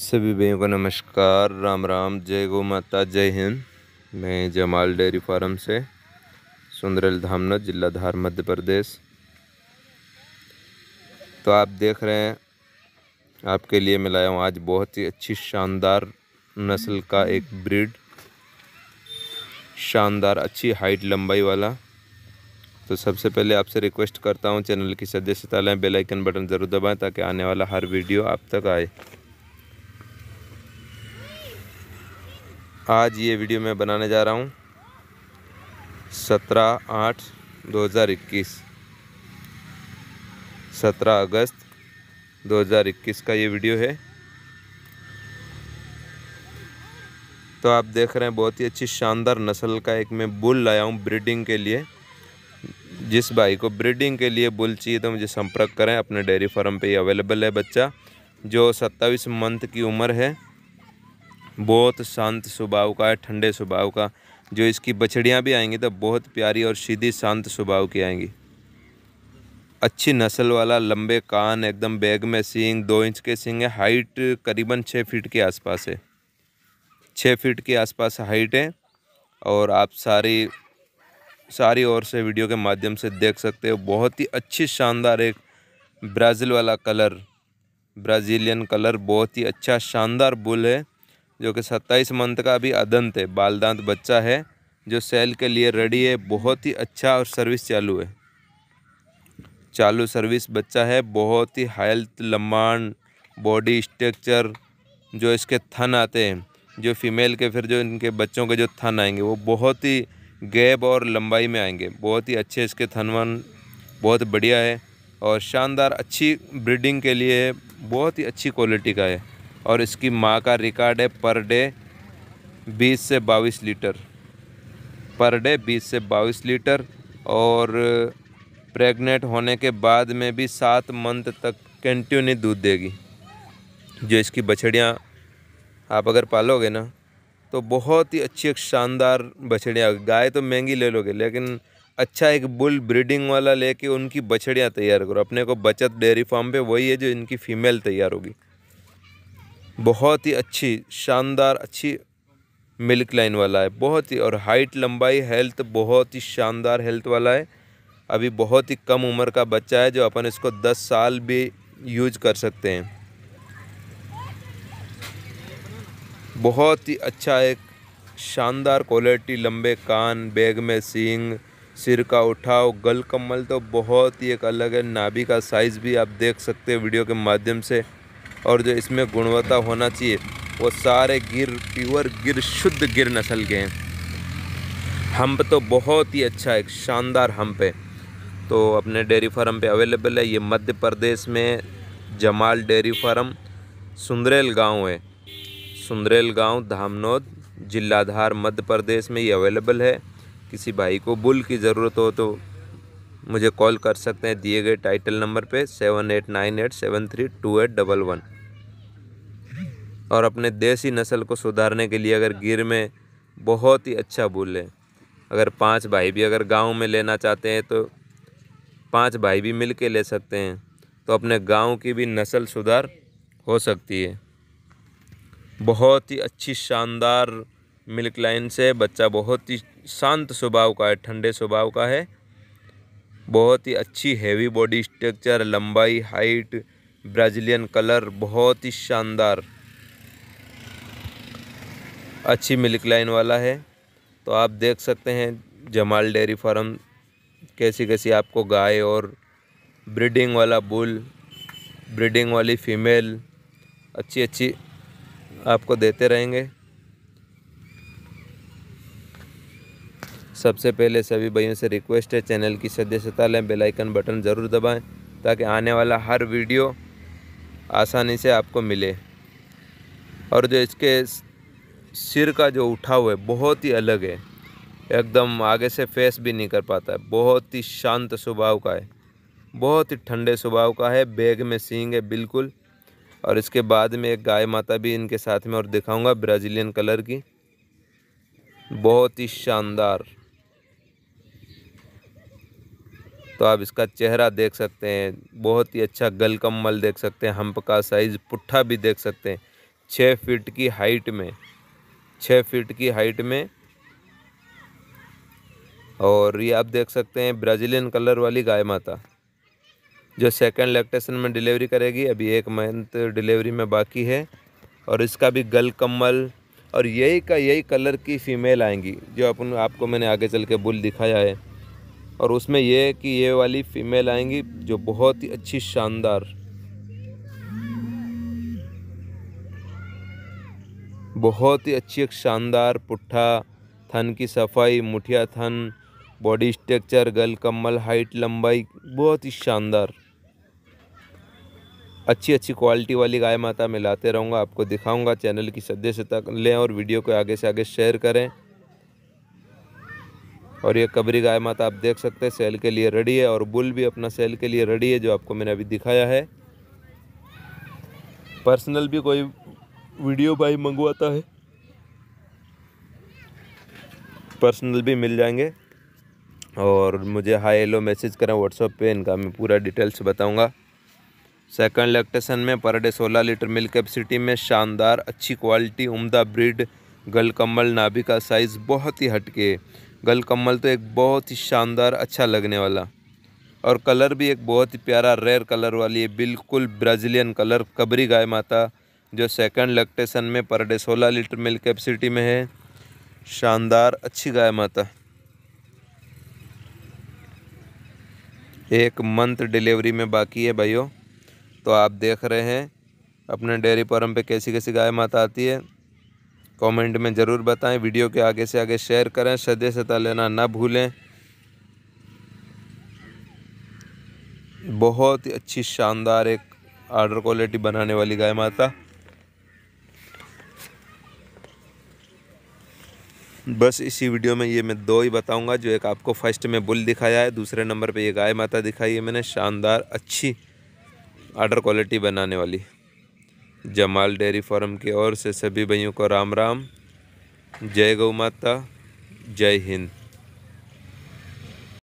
सभी भाइयों को नमस्कार राम राम जय गो माता जय हिंद मैं जमाल डेयरी फार्म से सुंदरल धामना जिला धार मध्य प्रदेश तो आप देख रहे हैं आपके लिए मैं लाया हूँ आज बहुत ही अच्छी शानदार नस्ल का एक ब्रीड शानदार अच्छी हाइट लंबाई वाला तो सबसे पहले आपसे रिक्वेस्ट करता हूँ चैनल की सदस्यता लें बेलाइकन बटन ज़रूर दबाएँ ताकि आने वाला हर वीडियो आप तक आए आज ये वीडियो मैं बनाने जा रहा हूँ सत्रह आठ दो हज़ार इक्कीस सत्रह अगस्त दो हज़ार इक्कीस का ये वीडियो है तो आप देख रहे हैं बहुत ही अच्छी शानदार नस्ल का एक मैं बुल लाया हूँ ब्रीडिंग के लिए जिस भाई को ब्रीडिंग के लिए बुल चाहिए तो मुझे संपर्क करें अपने डेयरी फार्म पे ही अवेलेबल है बच्चा जो सत्ताईस मंथ की उम्र है बहुत शांत स्वभाव का है ठंडे स्वभाव का जो इसकी बछड़ियाँ भी आएंगी तो बहुत प्यारी और सीधी शांत स्वभाव की आएंगी अच्छी नस्ल वाला लंबे कान एकदम बैग में सींग दो इंच के सींग है हाइट करीबन छः फीट के आसपास है छः फीट के आसपास हाइट है और आप सारी सारी ओर से वीडियो के माध्यम से देख सकते हो बहुत ही अच्छी शानदार एक ब्राज़ील वाला कलर ब्राज़ीलियन कलर बहुत ही अच्छा शानदार बुल है जो कि सत्ताईस मंथ का अभी अदंत है बालदांत बच्चा है जो सेल के लिए रेडी है बहुत ही अच्छा और सर्विस चालू है चालू सर्विस बच्चा है बहुत ही हेल्थ लम्बान बॉडी स्ट्रक्चर जो इसके थन आते हैं जो फीमेल के फिर जो इनके बच्चों के जो थन आएंगे वो बहुत ही गैप और लंबाई में आएंगे बहुत ही अच्छे इसके थन वन बहुत बढ़िया है और शानदार अच्छी ब्रीडिंग के लिए बहुत ही अच्छी क्वालिटी का है और इसकी माँ का रिकॉर्ड है पर डे बीस से बाईस लीटर पर डे बीस से बाईस लीटर और प्रेग्नेंट होने के बाद में भी सात मंथ तक कंटिन्यू दूध देगी जो इसकी बछड़ियाँ आप अगर पालोगे ना तो बहुत ही अच्छी एक शानदार बछड़ियाँ गाय तो महंगी ले लोगे लेकिन अच्छा एक बुल ब्रीडिंग वाला लेके उनकी बछड़ियाँ तैयार करो अपने को बचत डेयरी फार्म पे वही है जो इनकी फ़ीमेल तैयार होगी बहुत ही अच्छी शानदार अच्छी मिल्क लाइन वाला है बहुत ही और हाइट लंबाई हेल्थ बहुत ही शानदार हेल्थ वाला है अभी बहुत ही कम उम्र का बच्चा है जो अपन इसको 10 साल भी यूज कर सकते हैं बहुत ही अच्छा एक शानदार क्वालिटी लंबे कान बैग में सींग सिर का उठाव गल कम्बल तो बहुत ही एक अलग है नाभि का साइज़ भी आप देख सकते हैं वीडियो के माध्यम से और जो इसमें गुणवत्ता होना चाहिए वो सारे गिर प्योर गिर शुद्ध गिर नस्ल के हैं हम्प तो बहुत ही अच्छा एक शानदार हम्प है तो अपने डेयरी फार्म पे अवेलेबल है ये मध्य प्रदेश में जमाल डेयरी फार्म सुंदरेल गांव है सुंदरेल गांव धामनोद जिलाधार मध्य प्रदेश में ये अवेलेबल है किसी भाई को बुल की ज़रूरत हो तो मुझे कॉल कर सकते हैं दिए गए टाइटल नंबर पे seven eight nine eight seven three two eight double one और अपने देसी नस्ल को सुधारने के लिए अगर गिर में बहुत ही अच्छा बुल है अगर पांच भाई भी अगर गांव में लेना चाहते हैं तो पांच भाई भी मिल के ले सकते हैं तो अपने गांव की भी नस्ल सुधार हो सकती है बहुत ही अच्छी शानदार मिल्क लाइन से बच्चा बहुत ही शांत स्वभाव का है ठंडे स्वभाव का है बहुत ही अच्छी हैवी बॉडी स्ट्रक्चर लंबाई हाइट ब्राज़ीलियन कलर बहुत ही शानदार अच्छी मिल्क लाइन वाला है तो आप देख सकते हैं जमाल डेयरी फार्म कैसी कैसी आपको गाय और ब्रीडिंग वाला बुल ब्रीडिंग वाली फीमेल अच्छी अच्छी आपको देते रहेंगे सबसे पहले सभी भाइयों से रिक्वेस्ट है चैनल की सदस्यता लें बेल आइकन बटन ज़रूर दबाएं ताकि आने वाला हर वीडियो आसानी से आपको मिले और जो इसके सिर का जो उठा हुआ है बहुत ही अलग है एकदम आगे से फेस भी नहीं कर पाता है बहुत ही शांत स्वभाव का है बहुत ही ठंडे स्वभाव का है बैग में सींग है बिल्कुल और इसके बाद में एक गाय माता भी इनके साथ में और दिखाऊंगा ब्राज़ीलियन कलर की बहुत ही शानदार तो आप इसका चेहरा देख सकते हैं बहुत ही अच्छा गल कम्बल देख सकते हैं हम्प का साइज़ पुट्ठा भी देख सकते हैं छः फीट की हाइट में छः फीट की हाइट में और ये आप देख सकते हैं ब्राज़ीलियन कलर वाली गाय माता जो सेकंड लैक्टेशन में डिलीवरी करेगी अभी एक मंथ डिलीवरी में बाकी है और इसका भी गल कम्बल और यही का यही कलर की फ़ीमेल आएंगी जो अपन आपको मैंने आगे चल के बुल दिखाया है और उसमें यह कि ये वाली फ़ीमेल आएंगी जो बहुत ही अच्छी शानदार बहुत ही अच्छी एक शानदार पुट्ठा थन की सफाई मुठिया थन बॉडी स्ट्रक्चर गल कम्बल हाइट लंबाई बहुत ही शानदार अच्छी अच्छी क्वालिटी वाली गाय माता मैं लाते रहूँगा आपको दिखाऊंगा चैनल की सदस्यता लें और वीडियो को आगे से आगे शेयर करें और ये कबरी गाय माता आप देख सकते हैं सेल के लिए रेडी है और बुल भी अपना सेल के लिए रेडी है जो आपको मैंने अभी दिखाया है पर्सनल भी कोई वीडियो भाई मंगवाता है पर्सनल भी मिल जाएंगे और मुझे हाई हेलो मैसेज करें व्हाट्सअप पे इनका मैं पूरा डिटेल्स बताऊंगा सेकंड लैक्टेशन में पर डे सोलह लीटर मिल्क कैपेसिटी में शानदार अच्छी क्वालिटी उम्दा ब्रीड गल कम्बल नाभि का साइज़ बहुत ही हटके गल कम्बल तो एक बहुत ही शानदार अच्छा लगने वाला और कलर भी एक बहुत ही प्यारा रेयर कलर वाली है बिल्कुल ब्राज़ीलियन कलर कबरी गाय माता जो सेकंड लैक्टेशन में पर डे सोलह लीटर मिल्क कैपेसिटी में है शानदार अच्छी गाय माता एक मंथ डिलीवरी में बाकी है भाइयों तो आप देख रहे हैं अपने डेयरी फार्म पे कैसी कैसी गाय माता आती है कमेंट में ज़रूर बताएं वीडियो के आगे से आगे शेयर करें सदे सता लेना ना भूलें बहुत ही अच्छी शानदार एक आर्डर क्वालिटी बनाने वाली गाय माता बस इसी वीडियो में ये मैं दो ही बताऊंगा जो एक आपको फर्स्ट में बुल दिखाया है दूसरे नंबर पे ये गाय माता दिखाई है मैंने शानदार अच्छी आर्डर क्वालिटी बनाने वाली जमाल डेयरी फार्म की ओर से सभी भाइयों को राम राम जय गौ माता जय हिंद